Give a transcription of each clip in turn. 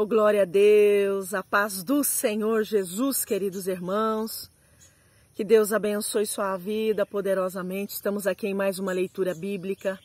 Oh, glória a Deus, a paz do Senhor Jesus, queridos irmãos. Que Deus abençoe sua vida poderosamente. Estamos aqui em mais uma leitura bíblica.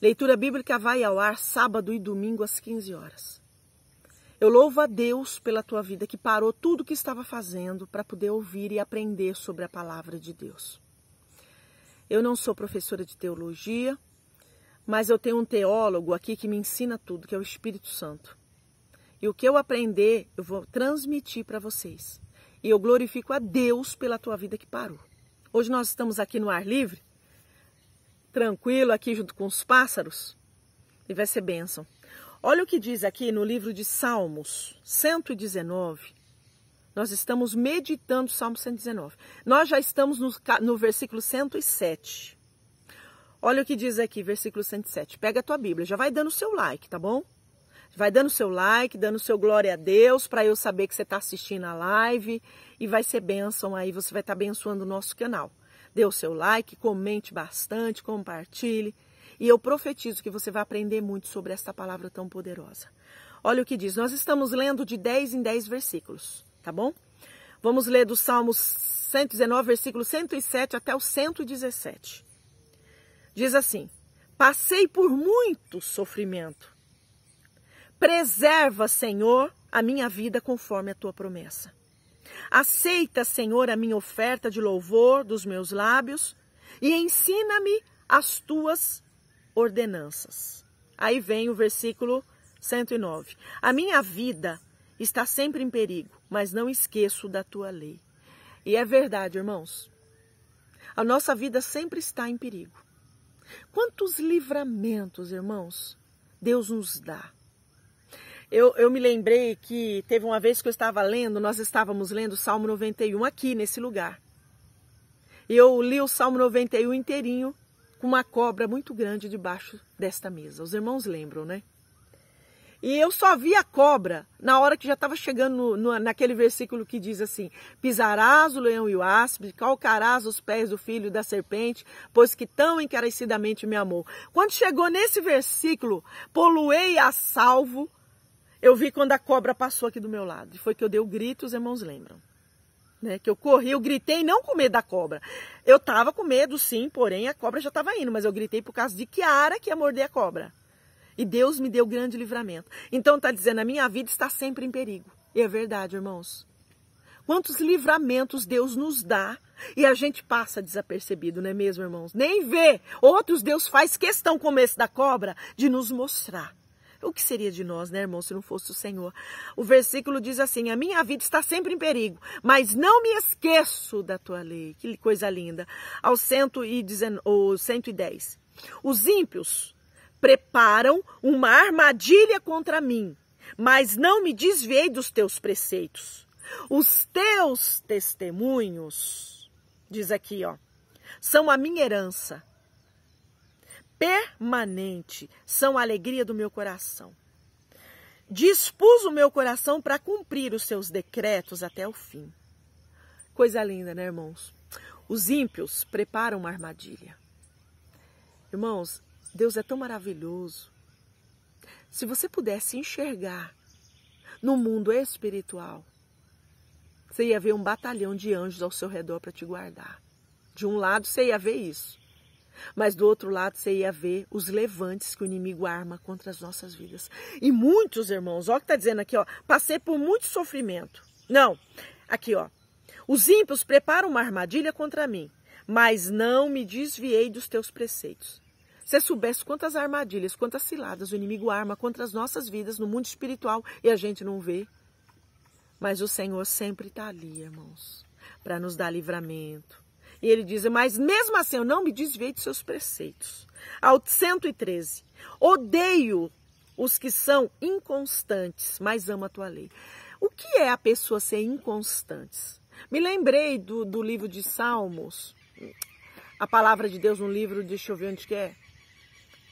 Leitura bíblica vai ao ar sábado e domingo às 15 horas. Eu louvo a Deus pela tua vida que parou tudo o que estava fazendo para poder ouvir e aprender sobre a palavra de Deus. Eu não sou professora de teologia, mas eu tenho um teólogo aqui que me ensina tudo, que é o Espírito Santo. E o que eu aprender, eu vou transmitir para vocês. E eu glorifico a Deus pela tua vida que parou. Hoje nós estamos aqui no ar livre, tranquilo, aqui junto com os pássaros. E vai ser bênção. Olha o que diz aqui no livro de Salmos 119. Nós estamos meditando o Salmo 119. Nós já estamos no, no versículo 107. Olha o que diz aqui, versículo 107. Pega a tua Bíblia, já vai dando o seu like, tá bom? Vai dando seu like, dando seu glória a Deus, para eu saber que você está assistindo a live e vai ser bênção aí, você vai estar tá abençoando o nosso canal. Dê o seu like, comente bastante, compartilhe. E eu profetizo que você vai aprender muito sobre esta palavra tão poderosa. Olha o que diz. Nós estamos lendo de 10 em 10 versículos, tá bom? Vamos ler do Salmos 119, versículo 107 até o 117. Diz assim: Passei por muito sofrimento Preserva, Senhor, a minha vida conforme a tua promessa. Aceita, Senhor, a minha oferta de louvor dos meus lábios e ensina-me as tuas ordenanças. Aí vem o versículo 109. A minha vida está sempre em perigo, mas não esqueço da tua lei. E é verdade, irmãos. A nossa vida sempre está em perigo. Quantos livramentos, irmãos, Deus nos dá eu, eu me lembrei que teve uma vez que eu estava lendo, nós estávamos lendo o Salmo 91 aqui nesse lugar. E eu li o Salmo 91 inteirinho com uma cobra muito grande debaixo desta mesa. Os irmãos lembram, né? E eu só vi a cobra na hora que já estava chegando no, no, naquele versículo que diz assim: Pisarás o leão e o áspide, calcarás os pés do filho da serpente, pois que tão encarecidamente me amou. Quando chegou nesse versículo, poluei a salvo, eu vi quando a cobra passou aqui do meu lado. Foi que eu dei o grito, os irmãos lembram. Né, que eu corri, eu gritei não com medo da cobra. Eu tava com medo, sim, porém a cobra já estava indo, mas eu gritei por causa de Kiara que ia morder a cobra. E Deus me deu grande livramento. Então tá dizendo, a minha vida está sempre em perigo. E é verdade, irmãos. Quantos livramentos Deus nos dá e a gente passa desapercebido, não é mesmo, irmãos? Nem vê. Outros Deus faz questão, como esse da cobra, de nos mostrar o que seria de nós, né, irmão, se não fosse o Senhor? O versículo diz assim: A minha vida está sempre em perigo, mas não me esqueço da tua lei. Que coisa linda. Ao 110. Os ímpios preparam uma armadilha contra mim, mas não me desviei dos teus preceitos. Os teus testemunhos, diz aqui, ó, são a minha herança permanente são a alegria do meu coração. Dispus o meu coração para cumprir os seus decretos até o fim. Coisa linda, né, irmãos? Os ímpios preparam uma armadilha. Irmãos, Deus é tão maravilhoso. Se você pudesse enxergar no mundo espiritual, você ia ver um batalhão de anjos ao seu redor para te guardar. De um lado, você ia ver isso. Mas do outro lado você ia ver os levantes que o inimigo arma contra as nossas vidas. E muitos irmãos, ó, que está dizendo aqui, ó, passei por muito sofrimento. Não, aqui, ó. Os ímpios preparam uma armadilha contra mim, mas não me desviei dos teus preceitos. Se soubesse quantas armadilhas, quantas ciladas o inimigo arma contra as nossas vidas no mundo espiritual e a gente não vê. Mas o Senhor sempre está ali, irmãos, para nos dar livramento, e ele diz: Mas mesmo assim eu não me desviei de seus preceitos. Ao 113. Odeio os que são inconstantes, mas amo a tua lei. O que é a pessoa ser inconstante? Me lembrei do, do livro de Salmos, a palavra de Deus no um livro, deixa eu ver onde que é.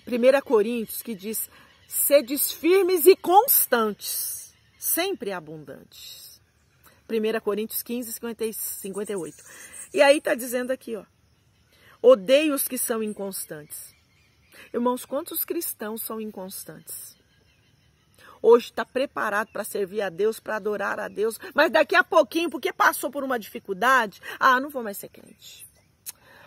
1 Coríntios, que diz: Sedes firmes e constantes, sempre abundantes. 1 Coríntios 15, 50, 58. E aí está dizendo aqui, ó. Odeio os que são inconstantes. Irmãos, quantos cristãos são inconstantes? Hoje está preparado para servir a Deus, para adorar a Deus, mas daqui a pouquinho, porque passou por uma dificuldade, ah, não vou mais ser crente.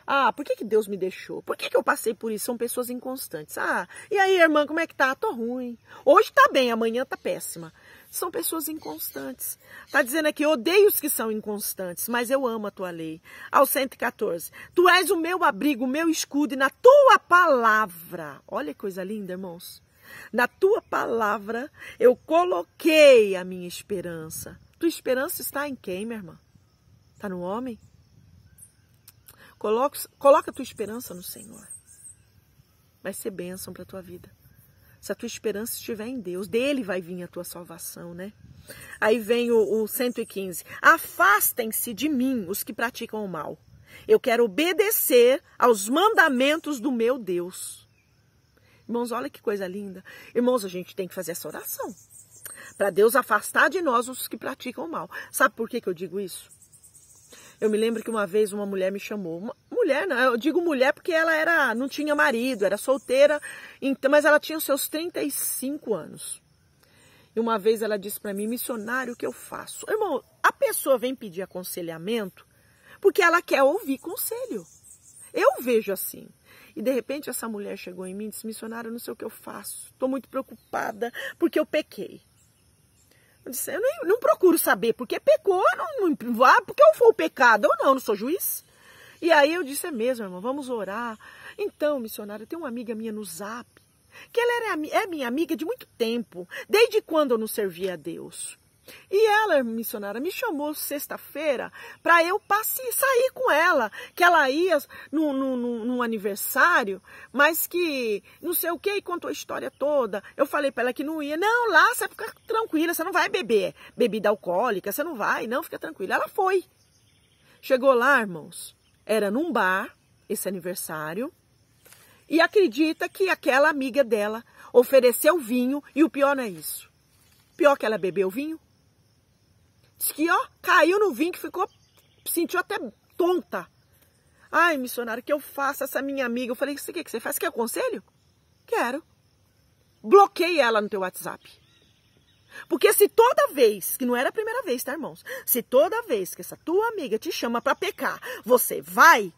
Ah, por que, que Deus me deixou? Por que, que eu passei por isso? São pessoas inconstantes. Ah, e aí, irmã, como é que tá? Tô ruim. Hoje tá bem, amanhã tá péssima são pessoas inconstantes. Está dizendo aqui, odeio os que são inconstantes, mas eu amo a tua lei. Ao 114, tu és o meu abrigo, o meu escudo, e na tua palavra, olha que coisa linda, irmãos. Na tua palavra eu coloquei a minha esperança. Tua esperança está em quem, minha irmã? Está no homem? Coloca, coloca tua esperança no Senhor. Vai ser bênção para tua vida se a tua esperança estiver em Deus, dele vai vir a tua salvação, né? Aí vem o, o 115. Afastem-se de mim os que praticam o mal. Eu quero obedecer aos mandamentos do meu Deus. Irmãos, olha que coisa linda. Irmãos, a gente tem que fazer essa oração. Para Deus afastar de nós os que praticam o mal. Sabe por que, que eu digo isso? Eu me lembro que uma vez uma mulher me chamou, uma mulher, não, eu digo mulher porque ela era, não tinha marido, era solteira, então, mas ela tinha os seus 35 anos. E uma vez ela disse para mim, missionário, o que eu faço? Irmão, a pessoa vem pedir aconselhamento porque ela quer ouvir conselho. Eu vejo assim. E de repente essa mulher chegou em mim e disse: Missionário, não sei o que eu faço, estou muito preocupada porque eu pequei. Eu, disse, eu nem, não procuro saber porque pecou, não, não, ah, porque eu for o pecado ou não, não sou juiz. E aí eu disse, é mesmo, irmão, vamos orar. Então, missionário, tem uma amiga minha no zap, que ela era, é minha amiga de muito tempo, desde quando eu não servia a Deus. E ela, missionária, me chamou sexta-feira para eu passear, sair com ela, que ela ia num, no no aniversário, mas que não sei o que, e contou a história toda. Eu falei para ela que não ia. Não, lá você fica tranquila, você não vai beber bebida alcoólica, você não vai, não, fica tranquila. Ela foi. Chegou lá, irmãos, era num bar, esse aniversário, e acredita que aquela amiga dela ofereceu vinho, e o pior não é isso. Pior que ela bebeu vinho, que, ó, caiu no vinho, que ficou, sentiu até tonta. Ai, missionário, que eu faço essa minha amiga. Eu falei, você que, que você faz? Quer conselho? Quero. bloqueei ela no teu WhatsApp. Porque se toda vez, que não era a primeira vez, tá, irmãos? Se toda vez que essa tua amiga te chama para pecar, você vai,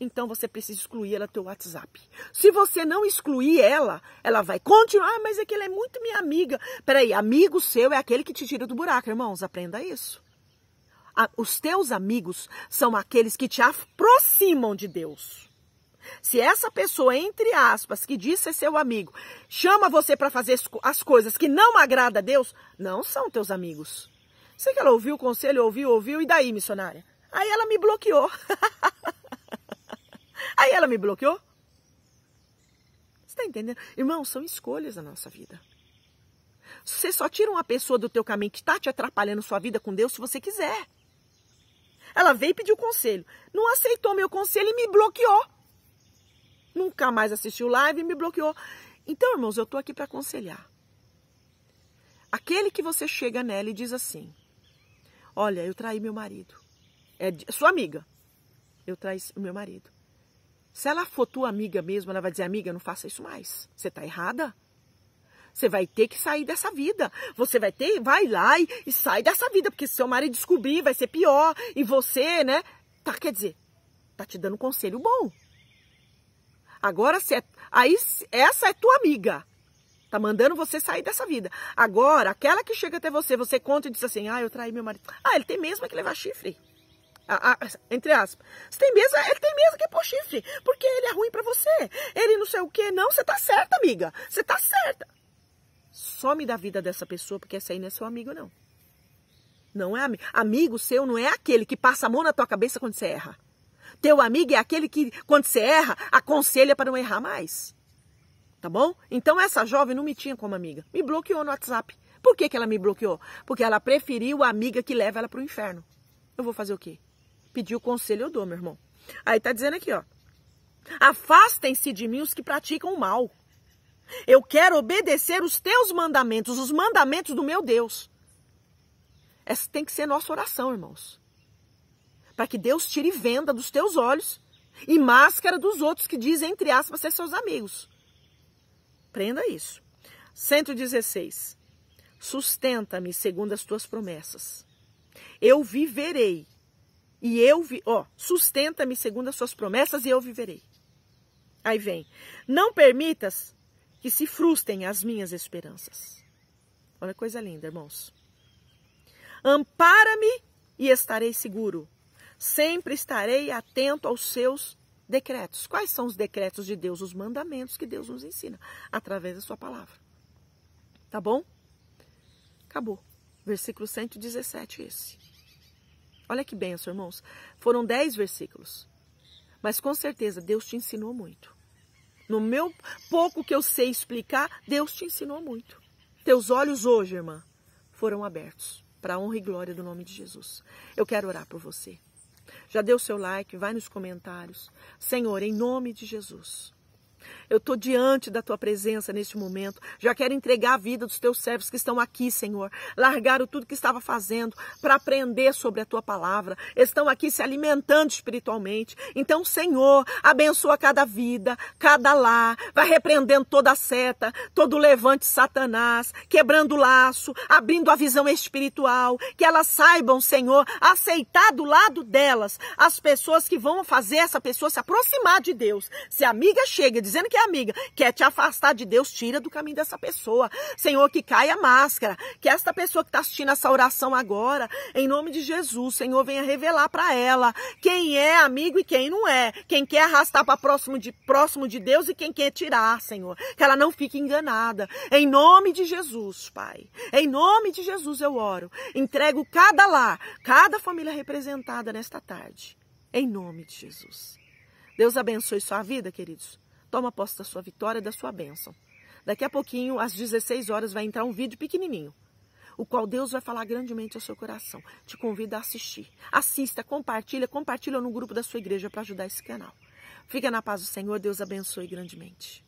então você precisa excluir ela do teu WhatsApp. Se você não excluir ela, ela vai continuar, ah, mas é que ela é muito minha amiga. Peraí, amigo seu é aquele que te tira do buraco, irmãos, aprenda isso. Os teus amigos são aqueles que te aproximam de Deus. Se essa pessoa, entre aspas, que diz ser seu amigo, chama você para fazer as coisas que não agrada a Deus, não são teus amigos. Sei que ela ouviu o conselho, ouviu, ouviu, e daí, missionária? Aí ela me bloqueou. Aí ela me bloqueou. Você está entendendo? Irmão, são escolhas na nossa vida. Você só tira uma pessoa do teu caminho que está te atrapalhando sua vida com Deus se você quiser. Ela veio pedir o conselho. Não aceitou meu conselho e me bloqueou. Nunca mais assistiu live e me bloqueou. Então, irmãos, eu estou aqui para aconselhar. Aquele que você chega nela e diz assim: Olha, eu traí meu marido. É sua amiga. Eu traí o meu marido. Se ela for tua amiga mesmo, ela vai dizer: amiga, não faça isso mais. Você está errada. Você vai ter que sair dessa vida. Você vai ter, vai lá e, e sai dessa vida, porque se seu marido descobrir, vai ser pior. E você, né? Tá, quer dizer, tá te dando um conselho bom. Agora, se é, aí essa é tua amiga. Tá mandando você sair dessa vida. Agora, aquela que chega até você, você conta e diz assim: ah, eu traí meu marido. Ah, ele tem mesmo que levar chifre. A, a, entre aspas. Você tem mesa, ele tem mesa que é por chifre, porque ele é ruim para você. Ele não sei o que, não, você tá certa, amiga. Você tá certa. Some da vida dessa pessoa, porque essa aí não é seu amigo, não. Não é amigo. Amigo seu não é aquele que passa a mão na tua cabeça quando você erra. Teu amigo é aquele que, quando você erra, aconselha para não errar mais. Tá bom? Então essa jovem não me tinha como amiga. Me bloqueou no WhatsApp. Por que, que ela me bloqueou? Porque ela preferiu a amiga que leva ela para o inferno. Eu vou fazer o quê? Pedir o conselho eu dou, meu irmão. Aí tá dizendo aqui, ó. Afastem-se de mim os que praticam o mal. Eu quero obedecer os teus mandamentos, os mandamentos do meu Deus. Essa tem que ser nossa oração, irmãos. Para que Deus tire venda dos teus olhos e máscara dos outros que dizem, entre aspas, ser seus amigos. Prenda isso. 116. Sustenta-me segundo as tuas promessas. Eu viverei e eu, vi, ó, sustenta-me segundo as suas promessas e eu viverei. Aí vem, não permitas que se frustrem as minhas esperanças. Olha que coisa linda, irmãos. Ampara-me e estarei seguro. Sempre estarei atento aos seus decretos. Quais são os decretos de Deus? Os mandamentos que Deus nos ensina através da sua palavra. Tá bom? Acabou. Versículo 117 esse. Olha que benção, irmãos. Foram dez versículos. Mas com certeza Deus te ensinou muito. No meu pouco que eu sei explicar, Deus te ensinou muito. Teus olhos hoje, irmã, foram abertos para a honra e glória do nome de Jesus. Eu quero orar por você. Já deu seu like, vai nos comentários. Senhor, em nome de Jesus. Eu estou diante da tua presença neste momento. Já quero entregar a vida dos teus servos que estão aqui, Senhor. Largaram tudo que estava fazendo para aprender sobre a tua palavra. Estão aqui se alimentando espiritualmente. Então, Senhor, abençoa cada vida, cada lar. Vai repreendendo toda seta, todo levante Satanás, quebrando o laço, abrindo a visão espiritual. Que elas saibam, Senhor, aceitar do lado delas as pessoas que vão fazer essa pessoa se aproximar de Deus. Se a amiga chega dizendo que amiga, quer te afastar de Deus, tira do caminho dessa pessoa. Senhor, que caia a máscara, que esta pessoa que está assistindo essa oração agora, em nome de Jesus, Senhor, venha revelar para ela quem é amigo e quem não é, quem quer arrastar para próximo de, próximo de Deus e quem quer tirar, Senhor, que ela não fique enganada. Em nome de Jesus, Pai, em nome de Jesus eu oro, entrego cada lá cada família representada nesta tarde, em nome de Jesus. Deus abençoe sua vida, queridos. Toma posse da sua vitória e da sua bênção. Daqui a pouquinho, às 16 horas, vai entrar um vídeo pequenininho, o qual Deus vai falar grandemente ao seu coração. Te convido a assistir. Assista, compartilha, compartilha no grupo da sua igreja para ajudar esse canal. Fica na paz do Senhor, Deus abençoe grandemente.